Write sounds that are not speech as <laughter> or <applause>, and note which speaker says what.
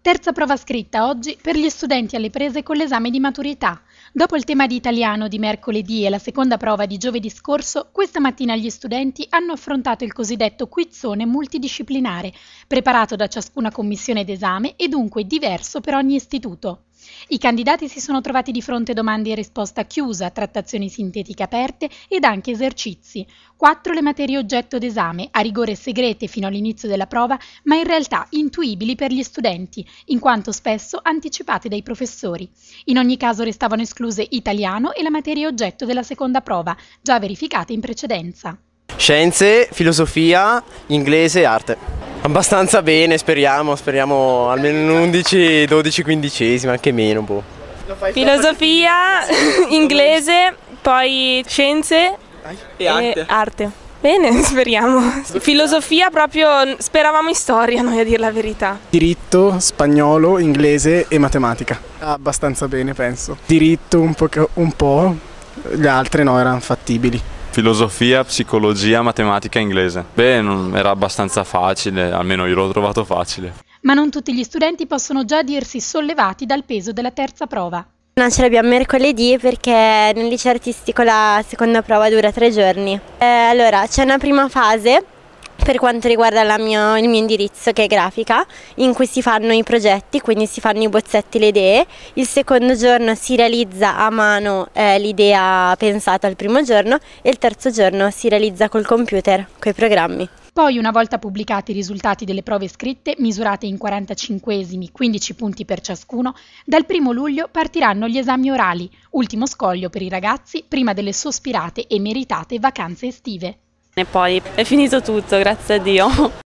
Speaker 1: Terza prova scritta oggi per gli studenti alle prese con l'esame di maturità. Dopo il tema di italiano di mercoledì e la seconda prova di giovedì scorso, questa mattina gli studenti hanno affrontato il cosiddetto quizzone multidisciplinare, preparato da ciascuna commissione d'esame e dunque diverso per ogni istituto. I candidati si sono trovati di fronte domande e risposta chiusa, trattazioni sintetiche aperte ed anche esercizi. Quattro le materie oggetto d'esame, a rigore segrete fino all'inizio della prova, ma in realtà intuibili per gli studenti, in quanto spesso anticipate dai professori. In ogni caso restavano escluse italiano e la materia oggetto della seconda prova, già verificate in precedenza.
Speaker 2: Scienze, filosofia, inglese e arte. Abbastanza bene, speriamo, speriamo almeno un 11, 12, 15, anche meno. Boh.
Speaker 1: Filosofia, inglese, poi scienze e, arte. E arte. Bene, <laughs> speriamo. Filosofia proprio, speravamo in storia noi a dire la verità. Diritto, spagnolo, inglese e matematica. Abbastanza bene penso. Diritto un po', un po' le altre no erano fattibili
Speaker 2: filosofia, psicologia, matematica e inglese. Beh, non, era abbastanza facile, almeno io l'ho trovato
Speaker 1: facile. Ma non tutti gli studenti possono già dirsi sollevati dal peso della terza prova. Non
Speaker 2: ce l'abbiamo mercoledì perché nel liceo artistico la seconda prova dura tre giorni. Eh, allora, c'è una prima fase per quanto riguarda mia, il mio indirizzo che è grafica, in cui si fanno i progetti, quindi si fanno i bozzetti, le idee. Il secondo giorno si realizza a mano eh, l'idea pensata al primo giorno e il terzo giorno si realizza col computer, coi programmi.
Speaker 1: Poi, una volta pubblicati i risultati delle prove scritte, misurate in 45esimi, 15 punti per ciascuno, dal 1 luglio partiranno gli esami orali, ultimo scoglio per i ragazzi prima delle sospirate e meritate vacanze estive.
Speaker 2: E poi è finito tutto, grazie a Dio.